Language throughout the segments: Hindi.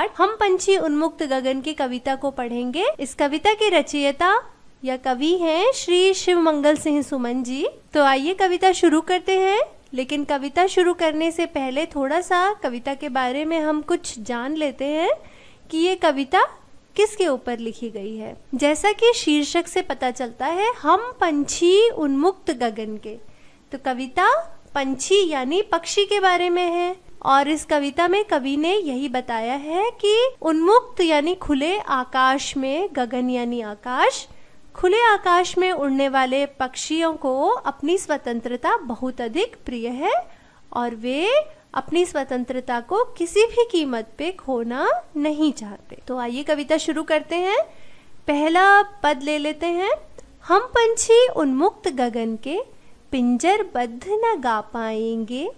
पाठ हम पंछी उन्मुक्त गगन की कविता को पढ़ेंगे इस कविता की रचयिता या कवि हैं श्री शिव मंगल सिंह सुमन जी तो आइए कविता शुरू करते हैं लेकिन कविता शुरू करने से पहले थोड़ा सा कविता के बारे में हम कुछ जान लेते हैं कि ये कविता किसके ऊपर लिखी गई है जैसा कि शीर्षक से पता चलता है हम पंछी उन्मुक्त गगन के तो कविता पंछी यानी पक्षी के बारे में है और इस कविता में कवि ने यही बताया है कि उन्मुक्त यानी खुले आकाश में गगन यानी आकाश खुले आकाश में उड़ने वाले पक्षियों को अपनी स्वतंत्रता बहुत अधिक प्रिय है और वे अपनी स्वतंत्रता को किसी भी कीमत पे खोना नहीं चाहते तो आइए कविता शुरू करते हैं पहला पद ले लेते हैं हम पंछी उन्मुक्त गगन के पिंजर बद्ध न गा पाएंगे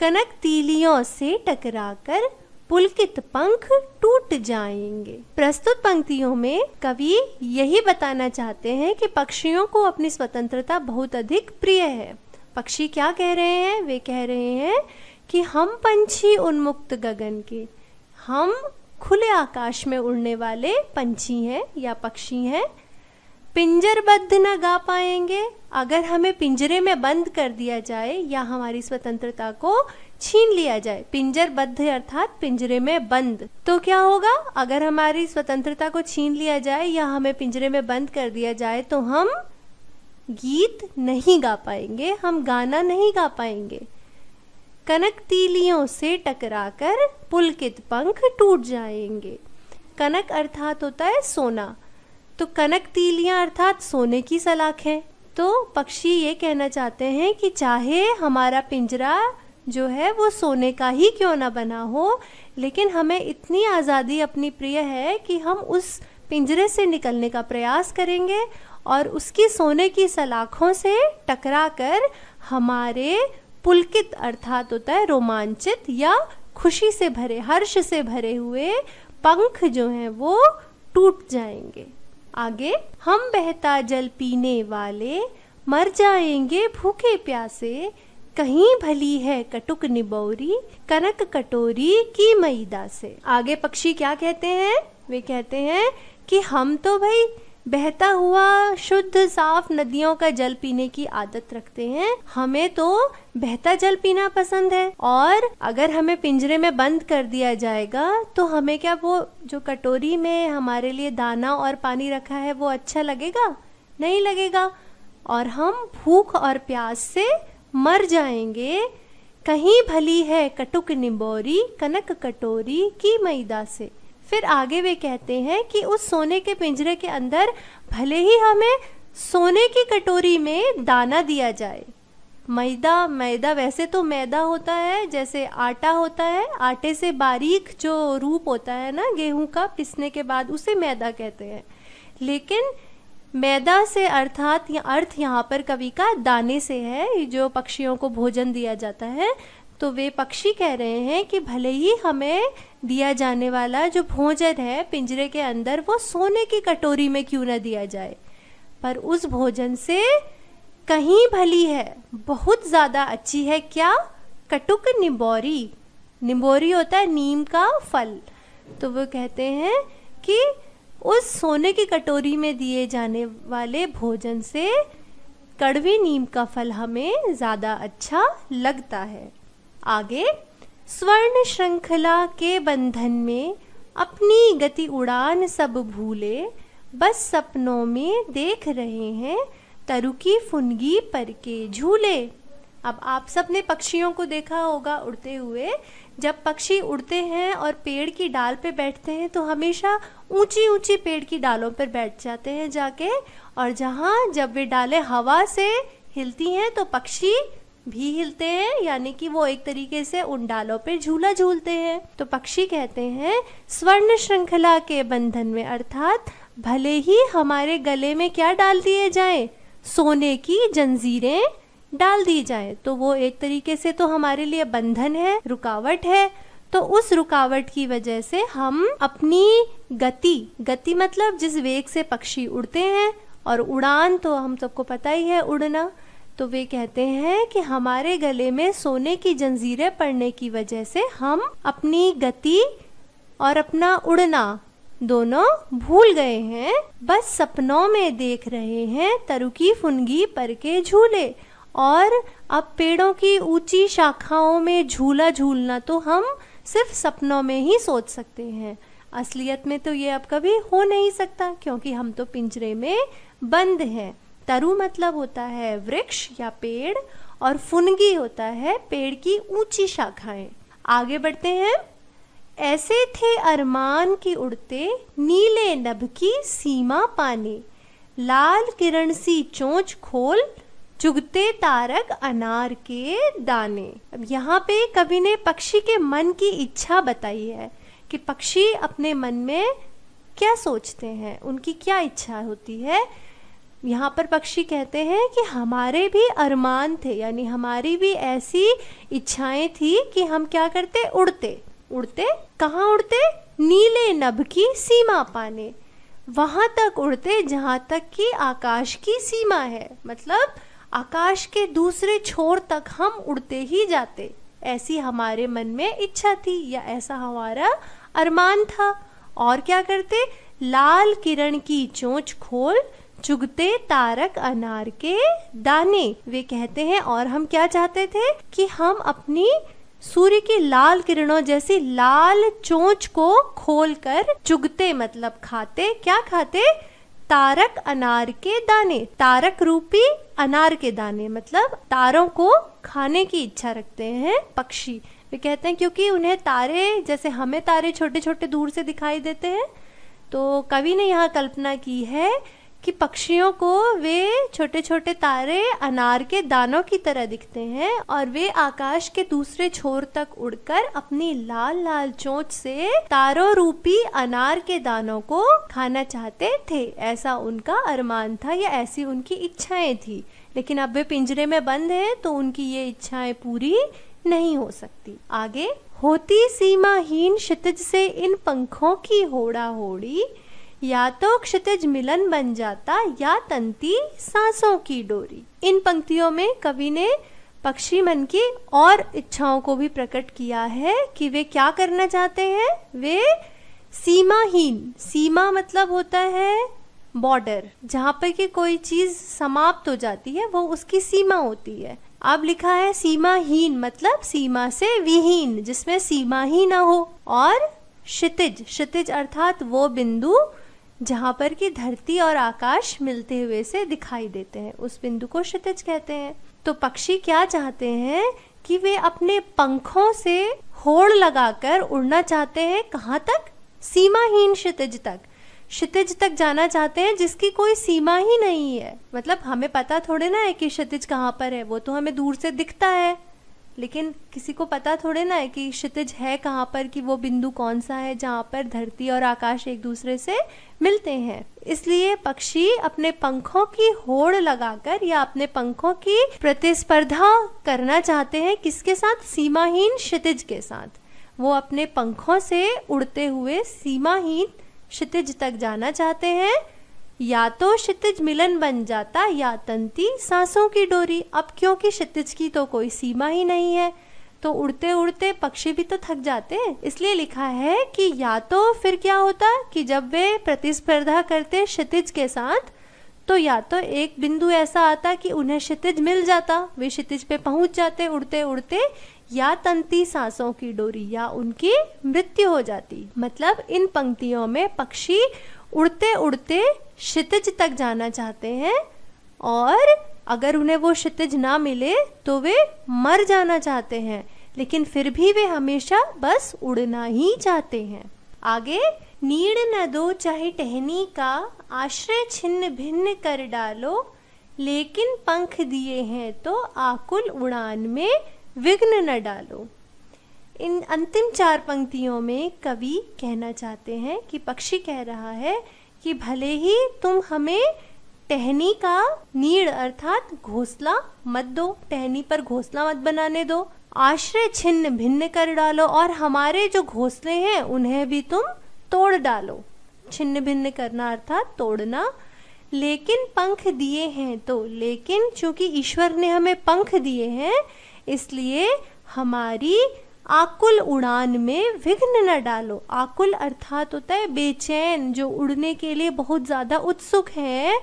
कनक तीलियों से टकराकर पुलकित पंख टूट जाएंगे प्रस्तुत पंक्तियों में कवि यही बताना चाहते हैं कि पक्षियों को अपनी स्वतंत्रता बहुत अधिक प्रिय है पक्षी क्या कह रहे हैं वे कह रहे हैं कि हम पंछी उन्मुक्त गगन के हम खुले आकाश में उड़ने वाले पंछी हैं या पक्षी हैं पिंजरबद्ध ना गा पाएंगे अगर हमें पिंजरे में बंद कर दिया जाए या हमारी स्वतंत्रता को छीन लिया जाए पिंजरबद्ध अर्थात पिंजरे में बंद तो क्या होगा अगर हमारी स्वतंत्रता को छीन लिया जाए या हमें पिंजरे में बंद कर दिया जाए तो हम गीत नहीं गा पाएंगे हम गाना नहीं गा पाएंगे कनक तीलियों से टकराकर पुलकित पंख टूट जाएंगे कनक अर्थात होता है सोना तो कनक तीलियाँ अर्थात सोने की सलाखें तो पक्षी ये कहना चाहते हैं कि चाहे हमारा पिंजरा जो है वो सोने का ही क्यों ना बना हो लेकिन हमें इतनी आज़ादी अपनी प्रिय है कि हम उस पिंजरे से निकलने का प्रयास करेंगे और उसकी सोने की सलाखों से टकरा कर हमारे पुलकित अर्थात होता है रोमांचित या खुशी से भरे हर्ष से भरे हुए पंख जो हैं वो टूट जाएंगे आगे हम बहता जल पीने वाले मर जाएंगे भूखे प्यासे कहीं भली है कटुक निबोरी कनक कटोरी की मैदा से आगे पक्षी क्या कहते हैं वे कहते हैं कि हम तो भाई बहता हुआ शुद्ध साफ नदियों का जल पीने की आदत रखते हैं हमें तो बहता जल पीना पसंद है और अगर हमें पिंजरे में बंद कर दिया जाएगा तो हमें क्या वो जो कटोरी में हमारे लिए दाना और पानी रखा है वो अच्छा लगेगा नहीं लगेगा और हम भूख और प्यास से मर जाएंगे कहीं भली है कटुक निम्बोरी कनक कटोरी की मैदा से फिर आगे वे कहते हैं कि उस सोने के पिंजरे के अंदर भले ही हमें सोने की कटोरी में दाना दिया जाए मैदा मैदा वैसे तो मैदा होता है जैसे आटा होता है आटे से बारीक जो रूप होता है ना गेहूं का पिसने के बाद उसे मैदा कहते हैं लेकिन मैदा से अर्थात या अर्थ यहाँ पर कवि का दाने से है जो पक्षियों को भोजन दिया जाता है तो वे पक्षी कह रहे हैं कि भले ही हमें दिया जाने वाला जो भोजन है पिंजरे के अंदर वो सोने की कटोरी में क्यों ना दिया जाए पर उस भोजन से कहीं भली है बहुत ज़्यादा अच्छी है क्या कटुक निम्बोरी निम्बोरी होता है नीम का फल तो वो कहते हैं कि उस सोने की कटोरी में दिए जाने वाले भोजन से कड़वी नीम का फल हमें ज़्यादा अच्छा लगता है आगे स्वर्ण श्रृंखला के बंधन में अपनी गति उड़ान सब भूले बस सपनों में देख रहे हैं तरु की फुनगी पर के झूले अब आप सबने पक्षियों को देखा होगा उड़ते हुए जब पक्षी उड़ते हैं और पेड़ की डाल पे बैठते हैं तो हमेशा ऊंची ऊंची पेड़ की डालों पर बैठ जाते हैं जाके और जहाँ जब वे डालें हवा से हिलती हैं तो पक्षी भी हिलते हैं यानी कि वो एक तरीके से उन डालों पर झूला झूलते हैं तो पक्षी कहते हैं स्वर्ण श्रृंखला के बंधन में अर्थात भले ही हमारे गले में क्या डाल दिए जाए सोने की जंजीरें डाल दी जाए तो वो एक तरीके से तो हमारे लिए बंधन है रुकावट है तो उस रुकावट की वजह से हम अपनी गति गति मतलब जिस वेग से पक्षी उड़ते हैं और उड़ान तो हम सबको पता ही है उड़ना तो वे कहते हैं कि हमारे गले में सोने की जंजीरें पड़ने की वजह से हम अपनी गति और अपना उड़ना दोनों भूल गए हैं बस सपनों में देख रहे हैं तरुकी फुनगी पर के झूले और अब पेड़ों की ऊंची शाखाओं में झूला झूलना तो हम सिर्फ सपनों में ही सोच सकते हैं असलियत में तो ये अब कभी हो नहीं सकता क्योंकि हम तो पिंजरे में बंद हैं तरु मतलब होता है वृक्ष या पेड़ और फुनगी होता है पेड़ की ऊंची शाखाएं आगे बढ़ते हैं ऐसे थे अरमान की उड़ते नीले नभ की सीमा पाने लाल किरण सी चोंच खोल चुगते तारक अनार के दाने अब यहाँ पे कवि ने पक्षी के मन की इच्छा बताई है कि पक्षी अपने मन में क्या सोचते हैं उनकी क्या इच्छा होती है यहाँ पर पक्षी कहते हैं कि हमारे भी अरमान थे यानी हमारी भी ऐसी इच्छाएं थी कि हम क्या करते उड़ते उड़ते कहाँ उड़ते नीले नभ की सीमा पाने वहाँ तक उड़ते जहाँ तक कि आकाश की सीमा है मतलब आकाश के दूसरे छोर तक हम उड़ते ही जाते ऐसी हमारे मन में इच्छा थी या ऐसा हमारा अरमान था और क्या करते लाल किरण की चोंच खोल चुगते तारक अनार के दाने वे कहते हैं और हम क्या चाहते थे कि हम अपनी सूर्य की लाल किरणों जैसी लाल चोंच को खोलकर चुगते मतलब खाते क्या खाते तारक अनार के दाने तारक रूपी अनार के दाने मतलब तारों को खाने की इच्छा रखते हैं पक्षी वे कहते हैं क्योंकि उन्हें तारे जैसे हमें तारे छोटे छोटे दूर से दिखाई देते हैं तो कवि ने यहाँ कल्पना की है कि पक्षियों को वे छोटे छोटे तारे अनार के दानों की तरह दिखते हैं और वे आकाश के दूसरे छोर तक उड़कर अपनी लाल लाल चोंच से तारो रूपी अनार के दानों को खाना चाहते थे ऐसा उनका अरमान था या ऐसी उनकी इच्छाएं थी लेकिन अब वे पिंजरे में बंद हैं तो उनकी ये इच्छाएं पूरी नहीं हो सकती आगे होती सीमाहीन क्षितिज से इन पंखों की होड़ा होड़ी या तो क्षितिज मिलन बन जाता या तंती सांसों की डोरी इन पंक्तियों में कवि ने पक्षी मन की और इच्छाओं को भी प्रकट किया है कि वे क्या करना चाहते हैं वे सीमाहीन सीमा मतलब होता है बॉर्डर जहाँ पर कि कोई चीज समाप्त हो जाती है वो उसकी सीमा होती है अब लिखा है सीमाहीन मतलब सीमा से विहीन जिसमें सीमा ही ना हो और क्षितिज क्षितिज अर्थात वो बिंदु जहाँ पर कि धरती और आकाश मिलते हुए से दिखाई देते हैं उस बिंदु को क्षितिज कहते हैं तो पक्षी क्या चाहते हैं कि वे अपने पंखों से होड़ लगाकर उड़ना चाहते हैं कहाँ तक सीमाहीन क्षितिज तक क्षितिज तक जाना चाहते हैं जिसकी कोई सीमा ही नहीं है मतलब हमें पता थोड़े ना है कि क्षितिज कहाँ पर है वो तो हमें दूर से दिखता है लेकिन किसी को पता थोड़े ना है कि क्षितिज है कहाँ पर कि वो बिंदु कौन सा है जहाँ पर धरती और आकाश एक दूसरे से मिलते हैं इसलिए पक्षी अपने पंखों की होड़ लगाकर या अपने पंखों की प्रतिस्पर्धा करना चाहते हैं किसके साथ सीमाहीन क्षितिज के साथ वो अपने पंखों से उड़ते हुए सीमाहीन क्षितिज तक जाना चाहते हैं या तो क्षितिज मिलन बन जाता या तंती सांसों की डोरी अब क्योंकि क्षितिज की तो कोई सीमा ही नहीं है तो उड़ते उड़ते पक्षी भी तो थक जाते हैं इसलिए लिखा है कि या तो फिर क्या होता कि जब वे प्रतिस्पर्धा करते क्षितिज के साथ तो या तो एक बिंदु ऐसा आता कि उन्हें क्षितिज मिल जाता वे क्षितिज पे पहुंच जाते उड़ते उड़ते या तंती सांसों की डोरी या उनकी मृत्यु हो जाती मतलब इन पंक्तियों में पक्षी उड़ते उड़ते क्षितिज तक जाना चाहते हैं और अगर उन्हें वो क्षितिज ना मिले तो वे मर जाना चाहते हैं लेकिन फिर भी वे हमेशा बस उड़ना ही चाहते हैं आगे नीड़ न दो चाहे टहनी का आश्रय छिन्न भिन्न कर डालो लेकिन पंख दिए हैं तो आकुल उड़ान में विघ्न न डालो इन अंतिम चार पंक्तियों में कवि कहना चाहते हैं कि पक्षी कह रहा है कि भले ही तुम हमें टहनी का नीड़ अर्थात घोसला मत दो टहनी पर घोसला मत बनाने दो आश्रय छिन्न भिन्न कर डालो और हमारे जो घोसले हैं उन्हें भी तुम तोड़ डालो छिन्न भिन्न करना अर्थात तोड़ना लेकिन पंख दिए हैं तो लेकिन चूंकि ईश्वर ने हमें पंख दिए हैं इसलिए हमारी आकुल उड़ान में विघ्न न डालो आकुल अर्थात होता है बेचैन जो उड़ने के लिए बहुत ज़्यादा उत्सुक है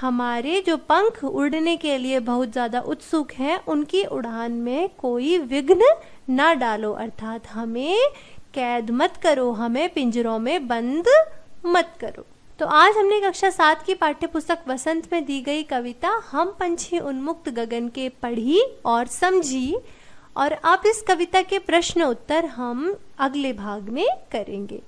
हमारे जो पंख उड़ने के लिए बहुत ज़्यादा उत्सुक हैं उनकी उड़ान में कोई विघ्न ना डालो अर्थात हमें कैद मत करो हमें पिंजरों में बंद मत करो तो आज हमने कक्षा सात की पाठ्य पुस्तक वसंत में दी गई कविता हम पंछी उन्मुक्त गगन के पढ़ी और समझी और अब इस कविता के प्रश्न उत्तर हम अगले भाग में करेंगे